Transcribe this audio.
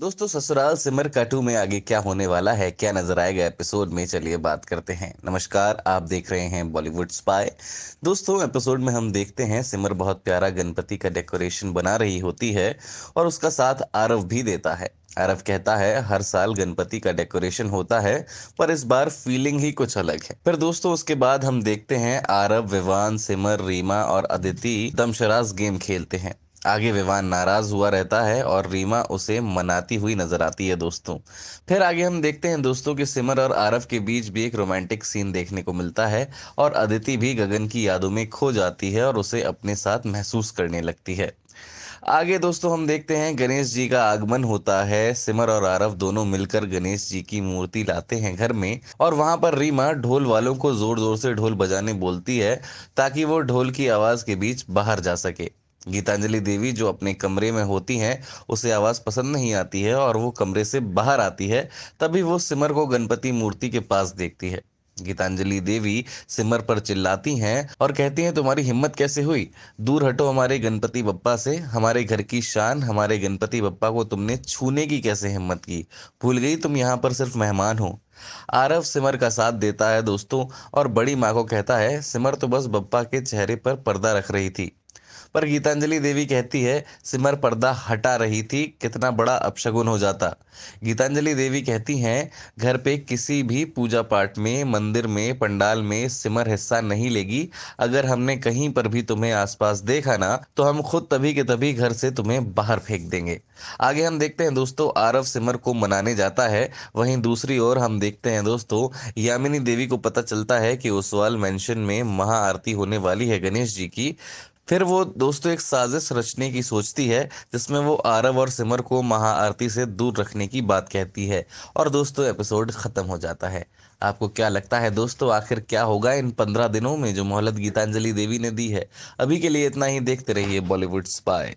दोस्तों ससुराल सिमर काटू में आगे क्या होने वाला है क्या नजर आएगा एपिसोड में चलिए बात करते हैं नमस्कार आप देख रहे हैं बॉलीवुड स्पाई दोस्तों एपिसोड में हम देखते हैं सिमर बहुत प्यारा गणपति का डेकोरेशन बना रही होती है और उसका साथ आरव भी देता है आरव कहता है हर साल गणपति का डेकोरेशन होता है पर इस बार फीलिंग ही कुछ अलग है फिर दोस्तों उसके बाद हम देखते हैं आरव विवान सिमर रीमा और अदिति दमशराज गेम खेलते हैं आगे विवान नाराज हुआ रहता है और रीमा उसे मनाती हुई नजर आती है दोस्तों फिर आगे हम देखते हैं दोस्तों कि सिमर और आरफ के बीच भी एक रोमांटिक सीन देखने को मिलता है और अदिति भी गगन की यादों में खो जाती है और उसे अपने साथ महसूस करने लगती है आगे दोस्तों हम देखते हैं गणेश जी का आगमन होता है सिमर और आरव दोनों मिलकर गणेश जी की मूर्ति लाते हैं घर में और वहां पर रीमा ढोल वालों को जोर जोर से ढोल बजाने बोलती है ताकि वो ढोल की आवाज के बीच बाहर जा सके गीतांजलि देवी जो अपने कमरे में होती हैं उसे आवाज़ पसंद नहीं आती है और वो कमरे से बाहर आती है तभी वो सिमर को गणपति मूर्ति के पास देखती है गीतांजलि देवी सिमर पर चिल्लाती हैं और कहती हैं तुम्हारी हिम्मत कैसे हुई दूर हटो हमारे गणपति बप्पा से हमारे घर की शान हमारे गणपति बप्पा को तुमने छूने की कैसे हिम्मत की भूल गई तुम यहाँ पर सिर्फ मेहमान हो आरव सिमर का साथ देता है दोस्तों और बड़ी माँ को कहता है सिमर तो बस बप्पा के चेहरे पर पर्दा रख रही थी पर गीतांजलि देवी कहती है सिमर पर्दा हटा रही थी कितना बड़ा अपशगुन हो जाता गीतांजलि देवी कहती हैं घर पे किसी भी पूजा पाठ में मंदिर में पंडाल में सिमर हिस्सा नहीं लेगी अगर हमने कहीं पर भी तुम्हें आसपास देखा ना तो हम खुद तभी के तभी घर से तुम्हें बाहर फेंक देंगे आगे हम देखते हैं दोस्तों आरव सिमर को मनाने जाता है वहीं दूसरी ओर हम देखते हैं दोस्तों यामिनी देवी को पता चलता है कि उस सवाल मेंशन में महाआरती होने वाली है गणेश जी की फिर वो दोस्तों एक साजिश रचने की सोचती है जिसमें वो आरव और सिमर को महाआरती से दूर रखने की बात कहती है और दोस्तों एपिसोड ख़त्म हो जाता है आपको क्या लगता है दोस्तों आखिर क्या होगा इन पंद्रह दिनों में जो मोहलत गीतांजलि देवी ने दी है अभी के लिए इतना ही देखते रहिए बॉलीवुड स्पाई